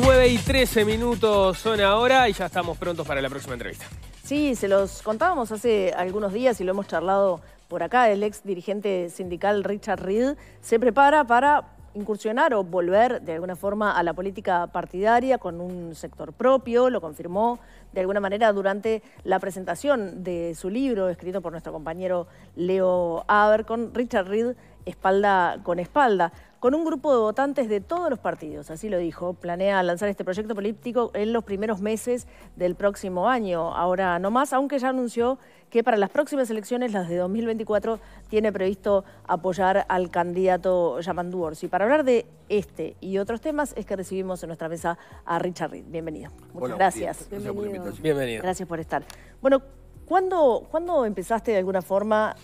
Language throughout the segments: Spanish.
9 y 13 minutos son ahora y ya estamos prontos para la próxima entrevista. Sí, se los contábamos hace algunos días y lo hemos charlado por acá. El ex dirigente sindical Richard Reed se prepara para incursionar o volver de alguna forma a la política partidaria con un sector propio, lo confirmó de alguna manera durante la presentación de su libro escrito por nuestro compañero Leo Aber con Richard Reed espalda con espalda con un grupo de votantes de todos los partidos, así lo dijo. Planea lanzar este proyecto político en los primeros meses del próximo año, ahora no más, aunque ya anunció que para las próximas elecciones, las de 2024, tiene previsto apoyar al candidato Yamandu Y Para hablar de este y otros temas es que recibimos en nuestra mesa a Richard Reed. Bienvenido. Muchas gracias. Gracias por Bienvenido. Gracias por estar. Bueno, ¿cuándo, ¿cuándo empezaste de alguna forma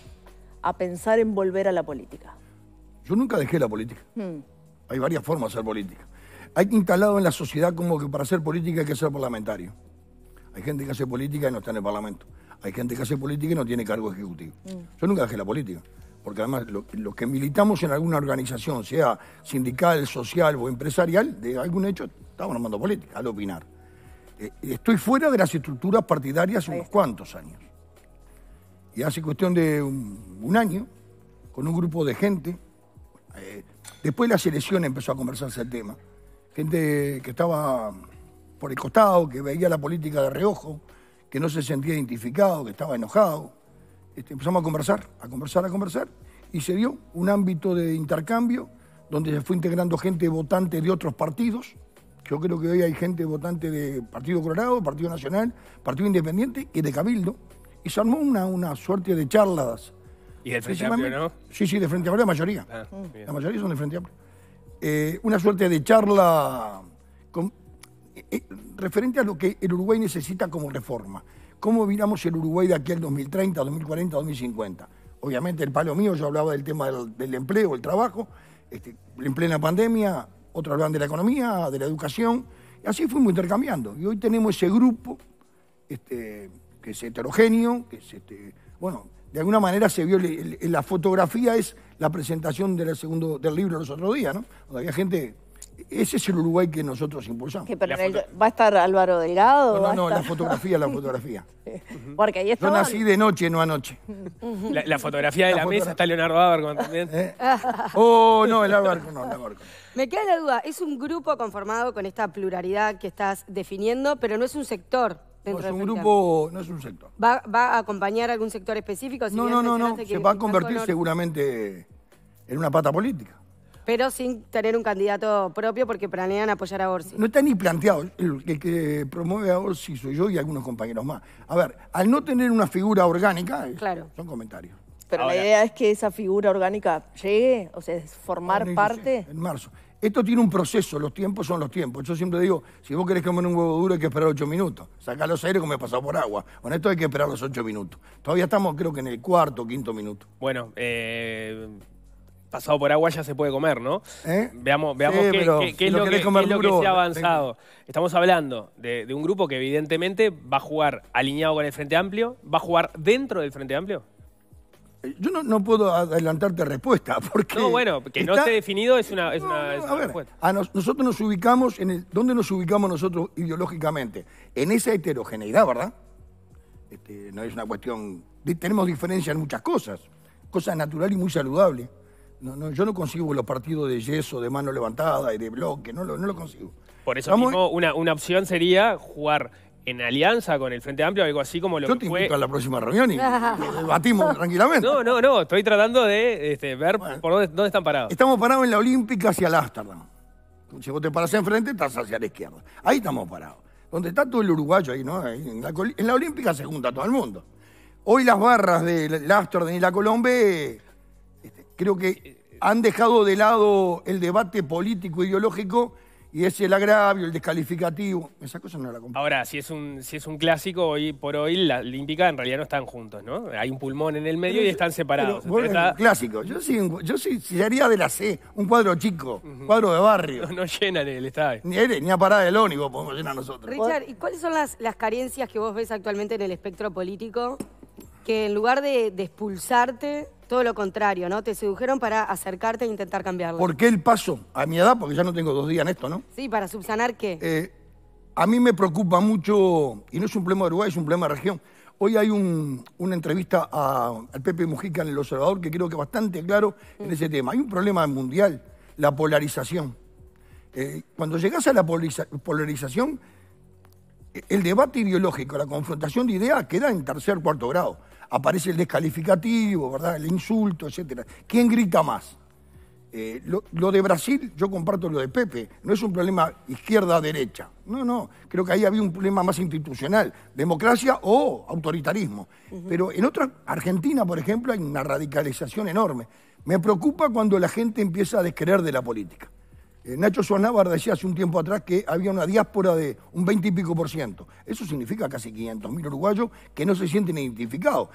a pensar en volver a la política? Yo nunca dejé la política. Hmm. Hay varias formas de hacer política. Hay que instalado en la sociedad como que para hacer política hay que ser parlamentario. Hay gente que hace política y no está en el Parlamento. Hay gente que hace política y no tiene cargo ejecutivo. Hmm. Yo nunca dejé la política. Porque además los que militamos en alguna organización, sea sindical, social o empresarial, de algún hecho, estamos nombrando política, al opinar. Eh, estoy fuera de las estructuras partidarias unos cuantos años. Y hace cuestión de un año, con un grupo de gente eh, después de la selección empezó a conversarse el tema. Gente que estaba por el costado, que veía la política de reojo, que no se sentía identificado, que estaba enojado. Este, empezamos a conversar, a conversar, a conversar, y se dio un ámbito de intercambio donde se fue integrando gente votante de otros partidos. Yo creo que hoy hay gente votante de Partido Colorado, Partido Nacional, Partido Independiente y de Cabildo. Y se armó una, una suerte de charlas ¿Y del Frente Amplio, no? Sí, sí, de Frente Amplio, la mayoría. Ah, mm. la mayoría son de Frente Amplio. Eh, una suerte de charla eh, eh, referente a lo que el Uruguay necesita como reforma. ¿Cómo miramos el Uruguay de aquí al 2030, 2040, 2050? Obviamente, el palo mío, yo hablaba del tema del, empleo, el trabajo. Este, en plena pandemia, otros hablaban de la economía, de la educación. Y así fuimos intercambiando. Y hoy tenemos ese grupo este, que es heterogéneo, que es, este, bueno, de alguna manera se vio, la fotografía es la presentación del, segundo, del libro los otros días, ¿no? sea, había gente ese es el Uruguay que nosotros impulsamos. ¿Va a estar Álvaro Delgado? No, no, no la fotografía, la fotografía. Porque ahí está. Yo nací de noche, no anoche. La, fotografía de la, mesa está Leonardo Álvaro también. ¿Eh? Oh, no, el Álvaro no, el Abarco. Me queda la duda, es un grupo conformado con esta pluralidad que estás definiendo, pero no es un sector no es pues un grupo, no es un sector. ¿Va, a acompañar algún sector específico? no, no, no, no. Se va a convertir seguramente en una pata política. Pero sin tener un candidato propio porque planean apoyar a Orsi. No está ni planteado. El, que promueve a Orsi soy yo y algunos compañeros más. A ver, al no tener una figura orgánica, claro. son comentarios. Pero la idea es que esa figura orgánica llegue, o sea, formar parte. En marzo. Esto tiene un proceso, los tiempos son los tiempos. Yo siempre digo, si vos querés comer un huevo duro hay que esperar ocho minutos. Sacá los aires como he pasado por agua. Con esto hay que esperar los ocho minutos. Todavía estamos creo que en el cuarto, o quinto minuto. Bueno, eh, pasado por agua ya se puede comer, ¿no? ¿Eh? Veamos, veamos qué, es lo, que, lo que se ha avanzado. Estamos hablando de, un grupo que evidentemente va a jugar alineado con el Frente Amplio, va a jugar dentro del Frente Amplio. Yo no, puedo adelantarte respuesta, porque... No, bueno, que no esté definido es una, a ver, nosotros nos ubicamos, en ¿dónde nos ubicamos nosotros ideológicamente? En esa heterogeneidad, ¿verdad? Este, no es una cuestión... tenemos diferencias en muchas cosas, cosas naturales y muy saludables. yo no consigo los partidos de yeso, de mano levantada y de bloque, no lo, no lo consigo. Por eso mismo, una, una opción sería jugar en alianza con el Frente Amplio, algo así como lo Yo te invito a la próxima reunión y debatimos tranquilamente. No, no, no, estoy tratando de este, ver por dónde, están parados. Estamos parados en la Olímpica hacia el Ámsterdam. Si vos te parás enfrente, estás hacia la izquierda. Ahí estamos parados. Donde está todo el uruguayo ahí, ¿no? en, la, en, Olímpica se junta todo el mundo. Hoy las barras del Ámsterdam y la Colombe este, creo que han dejado de lado el debate político-ideológico y es el agravio, el descalificativo. Esa cosa no la comparto. Ahora, si es un, si es un clásico, hoy por hoy la Olímpica en realidad no están juntos, ¿no? Hay un pulmón en el medio y están separados. Pero, Clásico. Yo sí, yo sí, de la C, un cuadro chico, un cuadro de barrio. No, llena llenan el estadio. Ni, ni a parada del ónibus podemos llenar nosotros. Richard, ¿y cuáles son las, las, carencias que vos ves actualmente en el espectro político? que en lugar de, expulsarte, todo lo contrario, ¿no? Te sedujeron para acercarte e intentar cambiarlo. ¿Por qué el paso? A mi edad, porque ya no tengo dos días en esto, ¿no? Sí, para subsanar qué. Eh, a mí me preocupa mucho, y no es un problema de Uruguay, es un problema de región. Hoy hay una entrevista al Pepe Mujica en El Observador que creo que es bastante claro en mm. ese tema. Hay un problema mundial, la polarización. Eh, cuando llegas a la polarización, el debate ideológico, la confrontación de ideas queda en tercer, cuarto grado aparece el descalificativo, ¿verdad? El insulto, etcétera. ¿Quién grita más? Eh, lo, de Brasil, yo comparto lo de Pepe, no es un problema izquierda-derecha. No, no, creo que ahí había un problema más institucional, democracia o autoritarismo. Pero en otra, Argentina, por ejemplo, hay una radicalización enorme. Me preocupa cuando la gente empieza a descreer de la política. Eh, Nacho Suárez decía hace un tiempo atrás que había una diáspora de un 20 y pico por ciento. Eso significa casi 500 mil uruguayos que no se sienten identificados.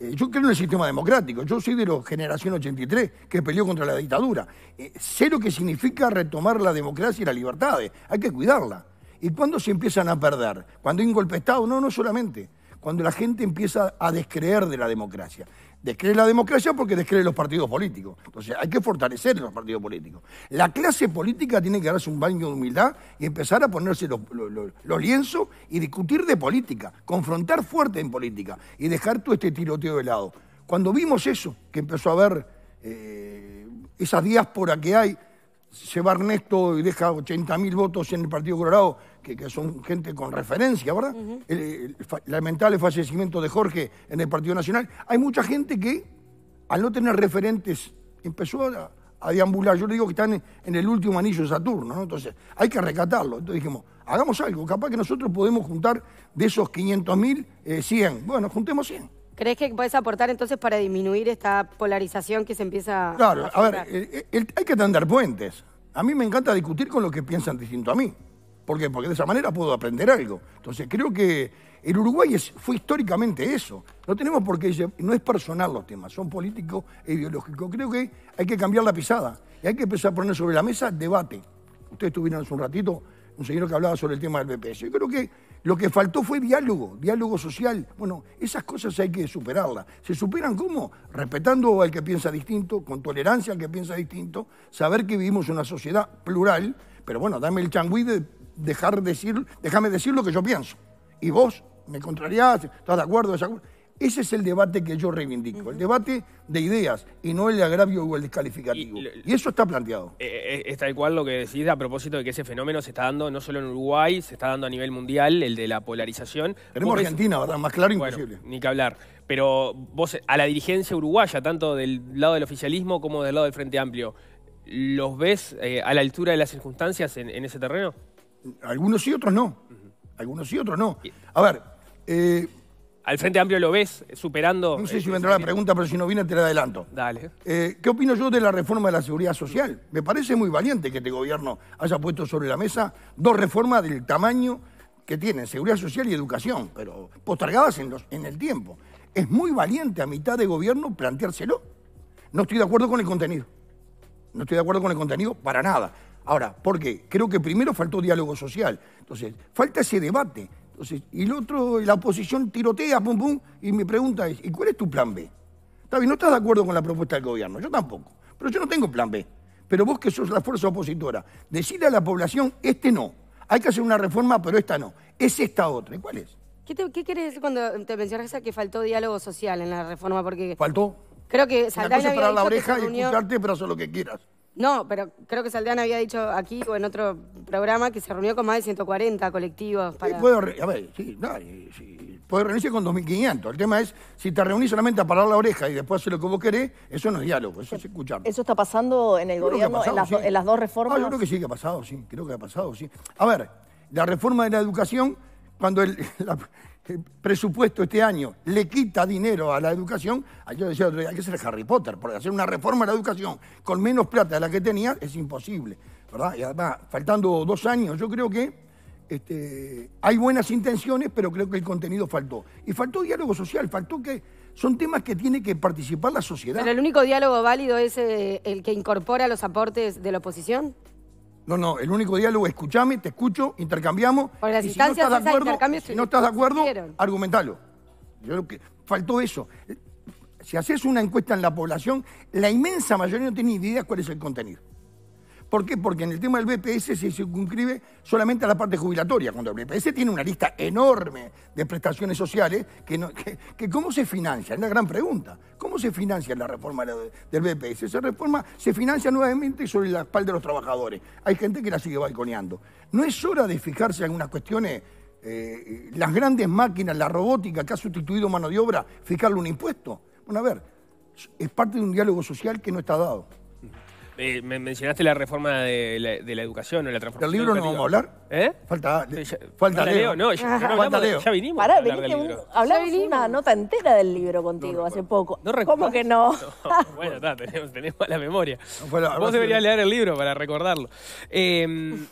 Eh, yo creo en el sistema democrático. Yo soy de la generación 83 que peleó contra la dictadura. Eh, sé lo que significa retomar la democracia y las libertades. Hay que cuidarla. ¿Y cuándo se empiezan a perder? Cuando hay un golpe de Estado. No, no solamente. Cuando la gente empieza a descreer de la democracia descree la democracia porque descree los partidos políticos. Entonces hay que fortalecer los partidos políticos. La clase política tiene que darse un baño de humildad y empezar a ponerse los lienzos y discutir de política, confrontar fuerte en política y dejar todo este tiroteo de lado. Cuando vimos eso, que empezó a haber eh, esas esa diáspora que hay, se va Ernesto y deja 80.000 mil votos en el Partido Colorado, que, son gente con referencia, ¿verdad? el, lamentable fallecimiento de Jorge en el Partido Nacional. Hay mucha gente que, al no tener referentes, empezó a, deambular. Yo le digo que están en, el último anillo de Saturno, ¿no? Entonces, hay que recatarlo. Entonces dijimos, hagamos algo. Capaz que nosotros podemos juntar de esos 500.000, mil, 100. Eh, bueno, juntemos 100. ¿Crees que puedes aportar entonces para disminuir esta polarización que se empieza Claro, a, ver, eh, eh, hay que tender puentes. A mí me encanta discutir con los que piensan distinto a mí. ¿Por Porque de esa manera puedo aprender algo. Entonces creo que el Uruguay fue históricamente eso. No tenemos por qué, no es personal los temas, son políticos e ideológicos. Creo que hay que cambiar la pisada y hay que empezar a poner sobre la mesa debate. Ustedes tuvieron hace un ratito un señor que hablaba sobre el tema del BPS. Yo creo que lo que faltó fue diálogo, diálogo social. Bueno, esas cosas hay que superarlas. ¿Se superan cómo? Respetando al que piensa distinto, con tolerancia al que piensa distinto, saber que vivimos una sociedad plural, pero bueno, dame el changüí de dejar decir, déjame decir lo que yo pienso. Y vos me contrariás, estás de acuerdo, ese es el debate que yo reivindico, el debate de ideas y no el agravio o el descalificativo. Y, eso está planteado. Está eh, eh, es, tal cual lo que decís a propósito de que ese fenómeno se está dando no solo en Uruguay, se está dando a nivel mundial, el de la polarización. Tenemos Argentina, ¿verdad? Más claro imposible. Ni que hablar. Pero vos, a la dirigencia uruguaya, tanto del lado del oficialismo como del lado del Frente Amplio, ¿los ves eh, a la altura de las circunstancias en, ese terreno? Algunos sí, otros no. Algunos sí, otros no. A ver, al Frente Amplio lo ves superando. No sé si vendrá la pregunta, pero si no viene te la adelanto. Dale. Eh, ¿Qué opino yo de la reforma de la seguridad social? Me parece muy valiente que este gobierno haya puesto sobre la mesa dos reformas del tamaño que tienen, seguridad social y educación, pero postergadas en, en el tiempo. Es muy valiente a mitad de gobierno planteárselo. No estoy de acuerdo con el contenido. No estoy de acuerdo con el contenido para nada. Ahora, ¿por qué? Creo que primero faltó diálogo social. Entonces, falta ese debate y el otro, la oposición tirotea, pum, pum, y mi pregunta es, ¿y cuál es tu plan B? Está no estás de acuerdo con la propuesta del gobierno, yo tampoco, pero yo no tengo plan B. Pero vos que sos la fuerza opositora, decirle a la población, este no, hay que hacer una reforma, pero esta no, es esta otra, ¿y cuál es? ¿Qué, te, qué cuando te mencionas que faltó diálogo social en la reforma? Porque ¿Faltó? Creo que la oreja y escucharte, pero haz lo que quieras. No, pero creo que Saldana había dicho aquí o en otro programa que se reunió con más de 140 colectivos. Para... Eh, a ver, sí, no, sí, reunirse con 2.500. El tema es, si te reunís solamente a parar la oreja y después hacer lo que vos querés, eso no es diálogo, eso es escuchar. ¿Eso está pasando en el gobierno, en, las, dos reformas? Ah, yo creo que sí que ha pasado, sí, creo que ha pasado, sí. A ver, la reforma de la educación, cuando el, presupuesto este año le quita dinero a la educación, yo decía hay que ser Harry Potter, porque hacer una reforma a la educación con menos plata de la que tenía es imposible, ¿verdad? Y además, faltando dos años, yo creo que este, hay buenas intenciones, pero creo que el contenido faltó. Y faltó diálogo social, faltó que son temas que tiene que participar la sociedad. ¿Pero el único diálogo válido es eh, el que incorpora los aportes de la oposición? No, no, el único diálogo es escuchame, te escucho, intercambiamos. Por las y si no estás de acuerdo, no estás de acuerdo, argumentalo. Yo creo que faltó eso. Si haces una encuesta en la población, la inmensa mayoría no tiene ni idea cuál es el contenido. ¿Por qué? Porque en el tema del BPS se circunscribe solamente a la parte jubilatoria, cuando el BPS tiene una lista enorme de prestaciones sociales que, ¿cómo se financia? Es una gran pregunta. ¿Cómo se financia la reforma del BPS? Esa reforma se financia nuevamente sobre la espalda de los trabajadores. Hay gente que la sigue balconeando. ¿No es hora de fijarse en algunas cuestiones? Eh, las grandes máquinas, la robótica que ha sustituido mano de obra, fijarle un impuesto. Bueno, a ver, es parte de un diálogo social que no está dado. Eh, me mencionaste la reforma de la, de la educación o la transformación. ¿Del libro no vamos a hablar? ¿Eh? Falta, falta Leo. No, ya, no falta Leo. ya vinimos. Pará, a una nota entera del libro contigo hace poco. No ¿Cómo que no? bueno, está, tenemos, tenemos, la memoria. Vos deberías leer el libro para recordarlo. Em,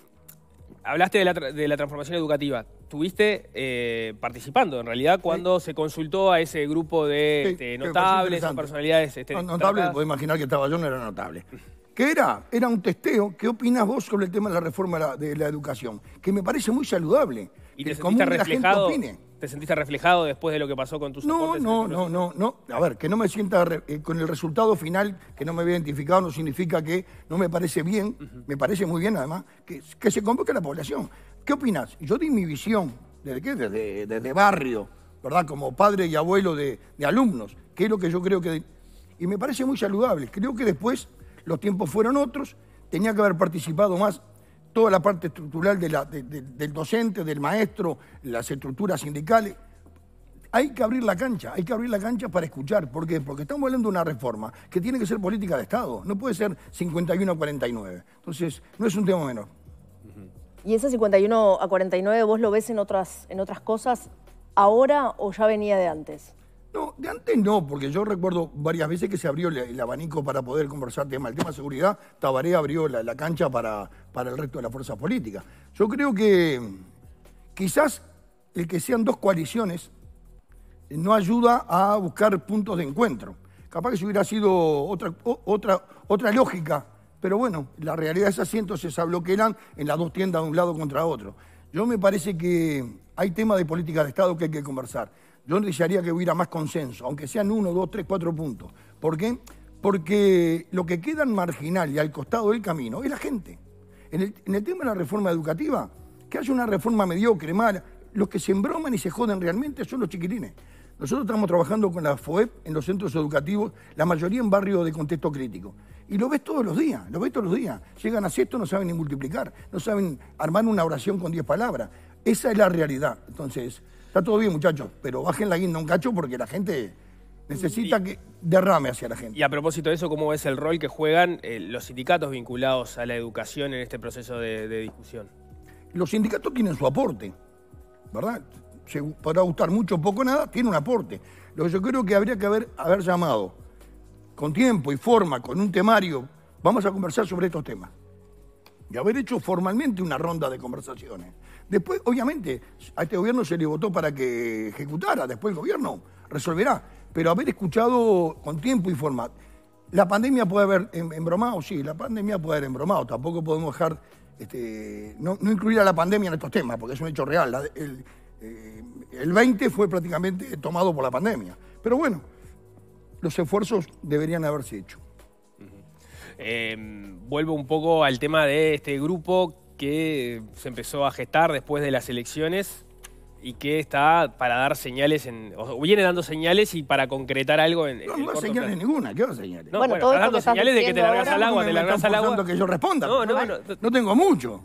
hablaste de la, de la, transformación educativa. Tuviste eh, participando, en realidad, cuando se consultó a ese grupo de este, notables, personalidades. Este, notables, puedo imaginar que estaba yo, no era notable era? Era un testeo. ¿Qué opinas vos sobre el tema de la reforma de la, educación? Que me parece muy saludable. ¿Y te ¿Te sentiste reflejado después de lo que pasó con tus no, No, no, no, no. A ver, que no me sienta eh, con el resultado final, que no me había identificado, no significa que no me parece bien, me parece muy bien además, que, se convoque a la población. ¿Qué opinas? Yo di mi visión, ¿desde qué? Desde, barrio, ¿verdad? Como padre y abuelo de, alumnos, que es lo que yo creo que... Y me parece muy saludable. Creo que después los tiempos fueron otros, tenía que haber participado más toda la parte estructural del docente, del maestro, las estructuras sindicales. Hay que abrir la cancha, hay que abrir la cancha para escuchar. ¿Por qué? Porque estamos hablando de una reforma que tiene que ser política de Estado, no puede ser 51 a 49. Entonces, no es un tema menor. ¿Y ese 51 a 49 vos lo ves en otras, en otras cosas ahora o ya venía de antes? No, de antes no, porque yo recuerdo varias veces que se abrió el, abanico para poder conversar tema. El tema de seguridad, Tabaré abrió la, cancha para, para, el resto de las fuerzas políticas. Yo creo que mm, quizás el que sean dos coaliciones eh, no ayuda a buscar puntos de encuentro. Capaz que si hubiera sido otra, otra, otra lógica, pero bueno, la realidad es así, entonces se bloquean en las dos tiendas de un lado contra otro. Yo me parece que hay temas de política de Estado que hay que conversar yo desearía que hubiera más consenso, aunque sean uno, dos, tres, cuatro puntos. ¿Por qué? Porque lo que queda en marginal y al costado del camino es la gente. En el, tema de la reforma educativa, que haya una reforma mediocre, mala, los que se embroman y se joden realmente son los chiquilines. Nosotros estamos trabajando con la FOEP en los centros educativos, la mayoría en barrios de contexto crítico. Y lo ves todos los días, lo ves todos los días. Llegan a sexto, no saben ni multiplicar, no saben armar una oración con diez palabras. Esa es la realidad. Entonces, Está todo bien, muchachos, pero bajen la guinda un cacho porque la gente necesita que derrame hacia la gente. Y a propósito de eso, ¿cómo es el rol que juegan eh, los sindicatos vinculados a la educación en este proceso de, discusión? Los sindicatos tienen su aporte, ¿verdad? podrá gustar mucho, o poco, nada, tiene un aporte. Lo que yo creo que habría que haber, haber llamado con tiempo y forma, con un temario, vamos a conversar sobre estos temas y haber hecho formalmente una ronda de conversaciones. Después, obviamente, a este gobierno se le votó para que ejecutara, después el gobierno resolverá, pero haber escuchado con tiempo y forma. La pandemia puede haber embromado, sí, la pandemia puede haber embromado, tampoco podemos dejar, este, no, incluir a la pandemia en estos temas, porque es un hecho real. el 20 eh, fue prácticamente tomado por la pandemia, pero bueno, los esfuerzos deberían haberse hecho. Eh, vuelvo un poco al tema de este grupo que se empezó a gestar después de las elecciones y que está para dar señales, en, o viene dando señales y para concretar algo en. No, hay señales ninguna, ¿qué señales? No, bueno, está dando señales de que te largas al agua, te largas al agua. No, no, no, tengo mucho.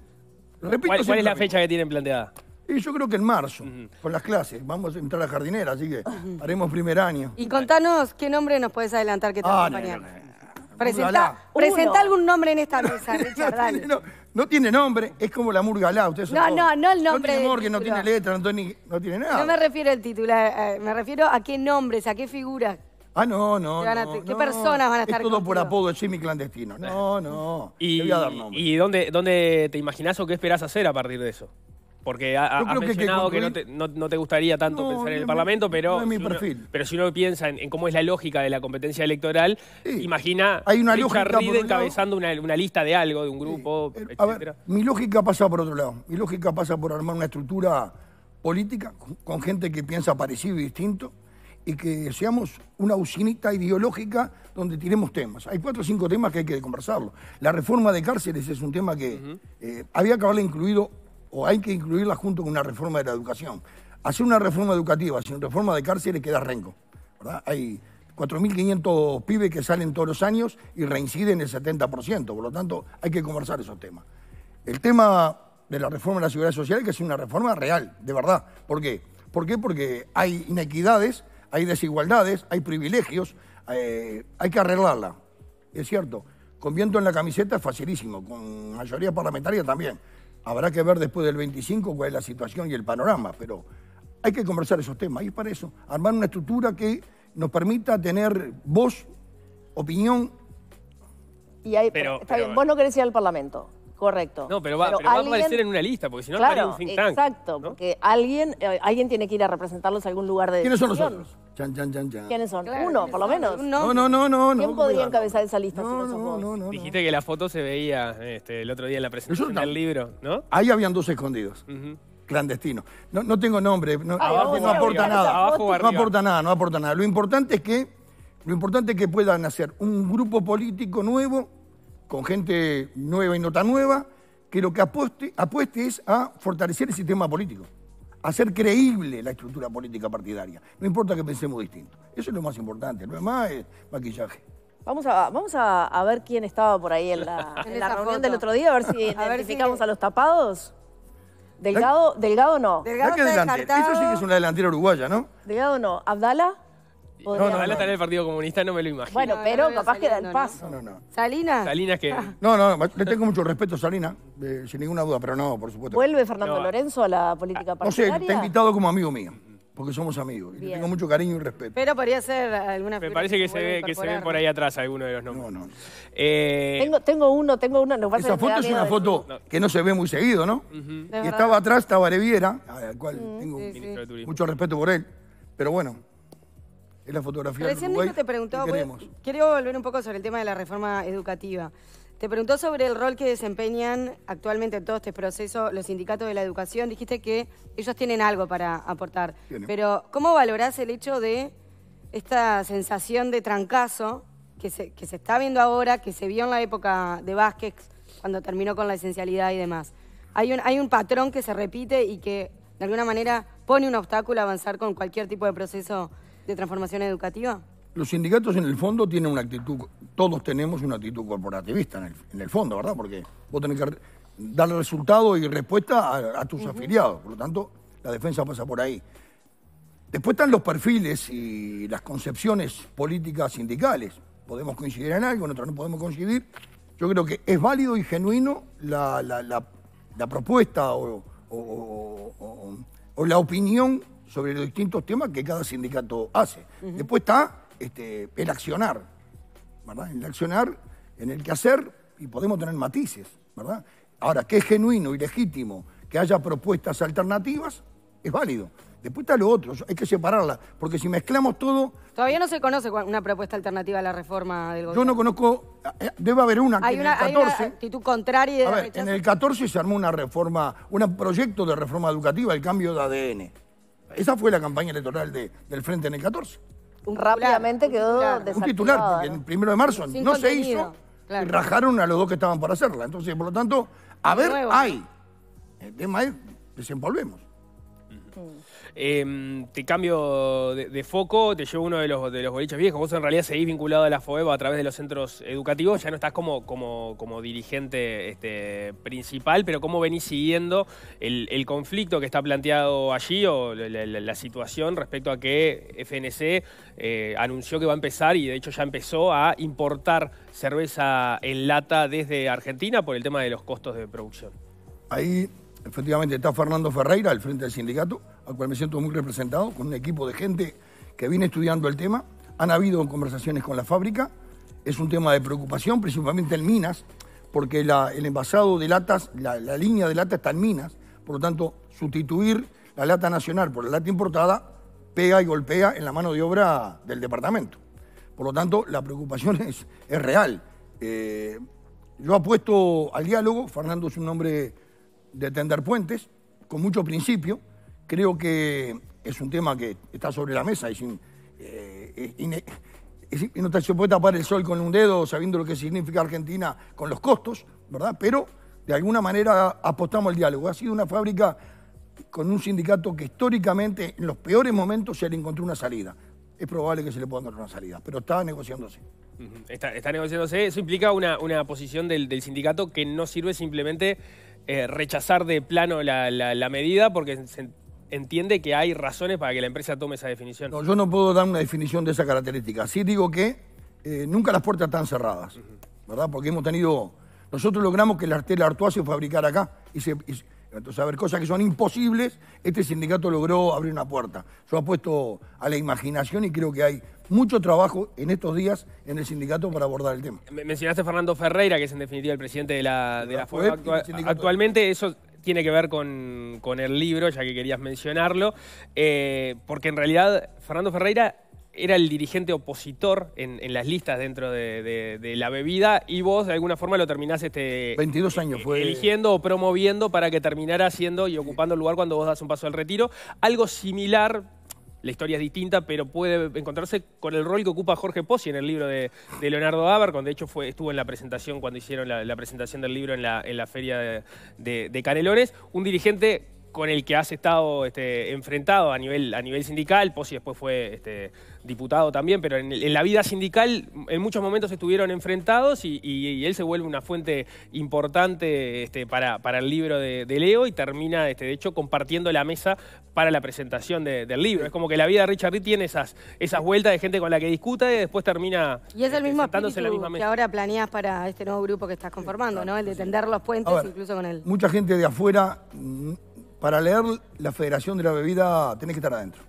Repito ¿Cuál, es la fecha que tienen planteada? Y yo creo que en marzo, con las clases. Vamos a entrar a la jardinera, así que haremos primer año. Y contanos qué nombre nos puedes adelantar que te ah, Presenta, algún nombre en esta mesa, Richard, no, tiene, nombre, es como la Murgalá. no, no, no el nombre. No tiene letra, no tiene, nada. No me refiero al título, eh, me refiero a qué nombres, a qué figuras. Ah, no, no. ¿Qué, personas van a estar? Es todo por apodo de Jimmy Clandestino. No, no. Y, ¿Y dónde, dónde te imaginas o qué esperás hacer a partir de eso? Porque ha, has que, no, te, gustaría tanto pensar en el Parlamento, pero, si Uno, pero si uno piensa en, cómo es la lógica de la competencia electoral, imagina Hay una lógica encabezando una, lista de algo, de un grupo, etcétera. Eh, a ver, mi lógica pasa por otro lado. Mi lógica pasa por armar una estructura política con gente que piensa parecido y distinto y que seamos una usinita ideológica donde tiremos temas. Hay cuatro o cinco temas que hay que conversarlo. La reforma de cárceles es un tema que eh, había que haberle incluido o hay que incluirla junto con una reforma de la educación. Hacer una reforma educativa, sin reforma de cárcel cárceles queda renco. Hay 4.500 pibes que salen todos los años y reinciden el 70%, por lo tanto hay que conversar esos temas. El tema de la reforma de la seguridad social que es una reforma real, de verdad. ¿Por qué? Porque hay inequidades, hay desigualdades, hay privilegios, eh, hay que arreglarla, es cierto. Con viento en la camiseta es facilísimo, con mayoría parlamentaria también. Habrá que ver después del 25 cuál es la situación y el panorama, pero hay que conversar esos temas. Y es para eso, armar una estructura que nos permita tener voz, opinión. Y pero, está bien, vos no querés ir al Parlamento. Correcto. No, pero va, va a aparecer en una lista, porque si no claro, un think tank. Exacto, porque alguien, eh, alguien tiene que ir a representarlos a algún lugar de ¿Quiénes son los otros? ¿Quiénes son? Uno, por lo menos. No, no, no, ¿Quién podría encabezar esa lista si no, no, Dijiste que la foto se veía este, el otro día en la presentación del libro, ¿no? Ahí habían dos escondidos. Clandestinos. No, tengo nombre, no, aporta nada. no aporta nada, no aporta nada. Lo importante es que, lo importante es que puedan hacer un grupo político nuevo, con gente nueva y no tan nueva, que lo que apueste, apueste es a fortalecer el sistema político hacer creíble la estructura política partidaria. No importa que pensemos distinto. Eso es lo más importante. Lo demás es maquillaje. Vamos a, vamos a, ver quién estaba por ahí en la, reunión del otro día, a ver si identificamos a los tapados. Delgado, Delgado no. Delgado Eso sí que es una delantera uruguaya, ¿no? Delgado no. ¿Abdala? No, no, a estar en del Partido Comunista no me lo imagino. Bueno, pero capaz que da el paso. No, no, no. ¿Salinas? que... Ah. No, no, le tengo mucho respeto a Salinas, eh, sin ninguna duda, pero no, por supuesto. ¿Vuelve Fernando ah. Lorenzo a la política partidaria? No sé, he invitado como amigo mío porque somos amigos. Y tengo mucho cariño y respeto. Pero podría ser alguna Me parece que, se, ve, que se ven por ahí atrás alguno de los nombres. No, no. Eh, tengo, tengo uno, tengo uno. No Esa foto es una foto que no se ve muy seguido, ¿no? Y estaba atrás, estaba Areviera, al cual tengo mucho respeto por él. Pero bueno, es la fotografía Recién Uruguay te preguntó, quiero volver un poco sobre el tema de la reforma educativa. Te preguntó sobre el rol que desempeñan actualmente en todo este proceso los sindicatos de la educación. Dijiste que ellos tienen algo para aportar. Pero, ¿cómo valorás el hecho de esta sensación de trancazo que se, que se está viendo ahora, que se vio en la época de Vázquez, cuando terminó con la esencialidad y demás? Hay un, hay un patrón que se repite y que, de alguna manera, pone un obstáculo a avanzar con cualquier tipo de proceso de transformación educativa? Los sindicatos en el fondo tienen una actitud, todos tenemos una actitud corporativista en el, fondo, ¿verdad? Porque vos tenés que dar resultado y respuesta a, tus afiliados, por lo tanto, la defensa pasa por ahí. Después están los perfiles y las concepciones políticas sindicales. Podemos coincidir en algo, nosotros no podemos coincidir. Yo creo que es válido y genuino la, propuesta o la opinión sobre los distintos temas que cada sindicato hace. Después está este, el accionar, ¿verdad? El accionar, en el que hacer, y podemos tener matices, ¿verdad? Ahora, que es genuino y legítimo que haya propuestas alternativas, es válido. Después está lo otro, hay que separarla, porque si mezclamos todo... Todavía no se conoce una propuesta alternativa a la reforma del gobierno. Yo no conozco, eh, eh, debe haber una hay una, actitud contraria de a En el 14 se armó una reforma, un proyecto de reforma educativa, el cambio de ADN esa fue la campaña electoral del Frente en el 14. Rápidamente quedó Un titular, porque el primero de marzo no se hizo y rajaron a los dos que estaban por hacerla. Entonces, por lo tanto, a ver, hay. El tema es, desenvolvemos. Em, te cambio de, foco, te llevo uno de los, de los boliches viejos. Vos en realidad seguís vinculado a la FOEBA a través de los centros educativos, ya no estás como, como, como dirigente este, principal, pero ¿cómo venís siguiendo el, conflicto que está planteado allí o la, situación respecto a que FNC eh, anunció que va a empezar y de hecho ya empezó a importar cerveza en lata desde Argentina por el tema de los costos de producción? Ahí efectivamente está Fernando Ferreira al frente del sindicato, al cual me siento muy representado, con un equipo de gente que viene estudiando el tema. Han habido conversaciones con la fábrica, es un tema de preocupación, principalmente en minas, porque la, el envasado de latas, la, línea de lata está en minas, por lo tanto, sustituir la lata nacional por la lata importada pega y golpea en la mano de obra del departamento. Por lo tanto, la preocupación es, es real. Eh, yo apuesto al diálogo, Fernando es un hombre de tender puentes, con mucho principio. Creo que es un tema que está sobre la mesa. y eh, no se puede tapar el sol con un dedo sabiendo lo que significa Argentina con los costos, ¿verdad? Pero de alguna manera apostamos al diálogo. Ha sido una fábrica con un sindicato que históricamente en los peores momentos se le encontró una salida. Es probable que se le pueda encontrar una salida, pero está negociándose. Está, negociándose. Eso implica una, una posición del sindicato que no sirve simplemente eh, rechazar de plano la, medida porque se entiende que hay razones para que la empresa tome esa definición. No, yo no puedo dar una definición de esa característica. Sí digo que eh, nunca las puertas están cerradas, ¿verdad? Porque hemos tenido... Nosotros logramos que la tela Artois se fabricara acá. Y se, entonces, a ver, cosas que son imposibles, este sindicato logró abrir una puerta. Yo apuesto a la imaginación y creo que hay mucho trabajo en estos días en el sindicato para abordar el tema. Mencionaste a Fernando Ferreira, que es en definitiva el presidente de la, de actualmente eso tiene que ver con, el libro, ya que querías mencionarlo, eh, porque en realidad Fernando Ferreira era el dirigente opositor en, las listas dentro de, la bebida y vos de alguna forma lo terminás este, 22 e-, años e-, fue... eligiendo o promoviendo para que terminara siendo y ocupando el lugar cuando vos das un paso al retiro. Algo similar la historia es distinta, pero puede encontrarse con el rol que ocupa Jorge Pozzi en el libro de, Leonardo Leonardo cuando De hecho, fue, estuvo en la presentación cuando hicieron la, presentación del libro en la, en la feria de, de Canelones. Un dirigente con el que has estado este, enfrentado a nivel, a nivel sindical. Posi después fue este, diputado también, pero en, la vida sindical en muchos momentos estuvieron enfrentados y, él se vuelve una fuente importante este, para, para, el libro de, Leo y termina, de hecho, compartiendo la mesa para la presentación del libro. Es como que la vida de Richard Reed tiene esas, esas vueltas de gente con la que discuta y después termina Y es el mismo espíritu que ahora planeas para este nuevo grupo que estás conformando, ¿no? El de tender los puentes incluso con él. Mucha gente de afuera para leer la Federación de la Bebida tenés que estar adentro.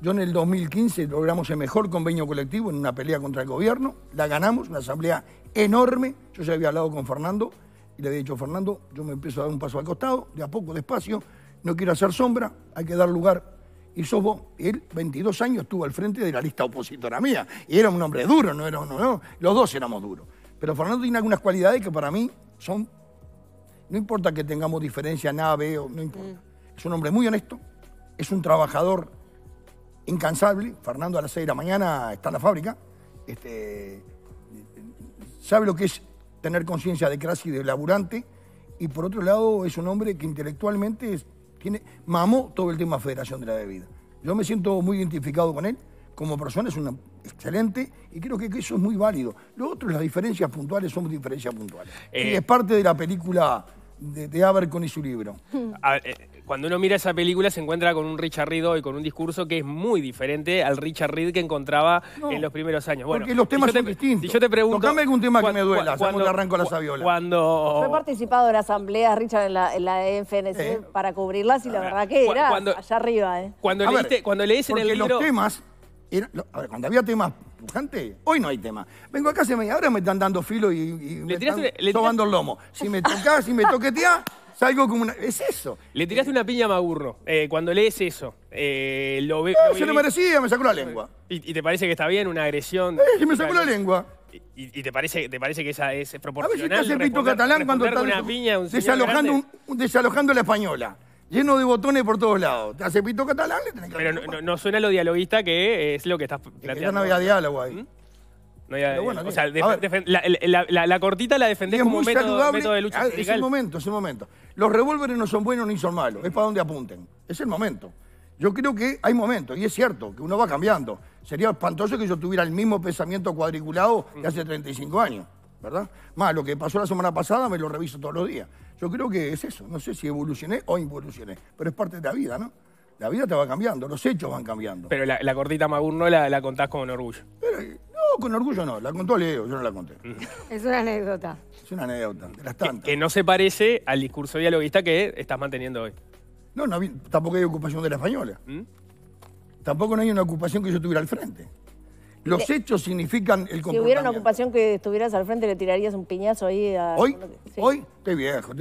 Yo en el 2015 logramos el mejor convenio colectivo en una pelea contra el gobierno, la ganamos, una asamblea enorme, yo ya había hablado con Fernando y le había dicho, Fernando, yo me empiezo a dar un paso al costado, de a poco, despacio, no quiero hacer sombra, hay que dar lugar. Y sos vos, él 22 años estuvo al frente de la lista opositora mía, y era un hombre duro, no era uno, no, los dos éramos duros. Pero Fernando tiene algunas cualidades que para mí son no importa que tengamos diferencia, nave, o no importa. Mm. Es un hombre muy honesto, es un trabajador incansable. Fernando a las 6 de la mañana está en la fábrica. Este, sabe lo que es tener conciencia de clase y de laburante. Y por otro lado, es un hombre que intelectualmente tiene, mamó todo el tema Federación de la Bebida. Yo me siento muy identificado con él. Como persona es un excelente y creo que eso es muy válido. Lo otro, las diferencias puntuales son diferencias puntuales. Eh, y es parte de la película de, de y su libro. Eh, cuando uno mira esa película se encuentra con un Richard Reed hoy, con un discurso que es muy diferente al Richard Reed que encontraba en los primeros años. Bueno, porque los temas son distintos. Si yo te pregunto... Tocame algún tema que me duela, cuando arranco la saviola. Cuando... he participado en asambleas, Richard, en la, e FNC para cubrirlas y la verdad que era allá arriba. ¿eh? Cuando, leíste, dicen cuando en el libro... los temas... cuando había temas Hoy no hay tema. Vengo acá hace me están dando filo y, me están el lomo. Si me tocás, si me toqueteás, salgo como una... Es eso. Le tiraste una piña a Magurro eh, cuando lees eso. Eh, lo ve, eh, No, se lo merecía, me sacó la lengua. y, te parece que está bien una agresión? y me sacó la lengua. Y, te parece te parece que esa es A ver si proporcional. catalán cuando desalojando la española lleno de botones por todos lados. Te hace pito catalán, Pero no, suena lo dialoguista que es lo que estás planteando. no había diálogo ahí. ¿Mm? No había, o sea, la, cortita la defendés como un método, de lucha Es el momento, es el momento. Los revólveres no son buenos ni son malos, es para donde apunten. Es el momento. Yo creo que hay momentos, y es cierto, que uno va cambiando. Sería espantoso que yo tuviera el mismo pensamiento cuadriculado de hace 35 años, ¿verdad? Más, lo que pasó la semana pasada me lo reviso todos los días. Yo creo que es eso. No sé si evolucioné o involucioné, pero es parte de la vida, ¿no? La vida te va cambiando, los hechos van cambiando. Pero la, la cortita Magur no la, contás con orgullo. no, con orgullo no. La contó Leo, yo no la conté. Mm. Es una anécdota. Es una anécdota, de Que, no se parece al discurso dialoguista que estás manteniendo hoy. No, tampoco hay ocupación de la española. ¿Mm? Tampoco no hay una ocupación que yo tuviera al frente. Los hechos significan el comportamiento. Si hubiera una ocupación que estuvieras al frente, le tirarías un piñazo ahí a... ¿Hoy? ¿Hoy? Estoy viejo.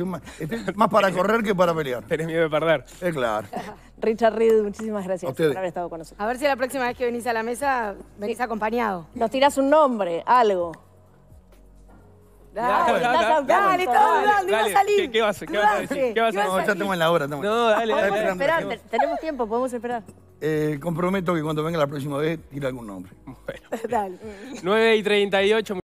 más, para correr que para pelear. Tenés miedo de perder. Es eh, claro. Richard Reed, muchísimas gracias por haber estado con nosotros. A ver si la próxima vez que venís a la mesa venís acompañado. Nos tirás un nombre, algo. Dale, dale, dale, a salir. ¿Qué vas a decir? a ya estamos en la hora. No, dale, tenemos tiempo, podemos esperar. Eh, comprometo que cuando venga la próxima vez, tira algún nombre. Bueno. dale. 9 y 38.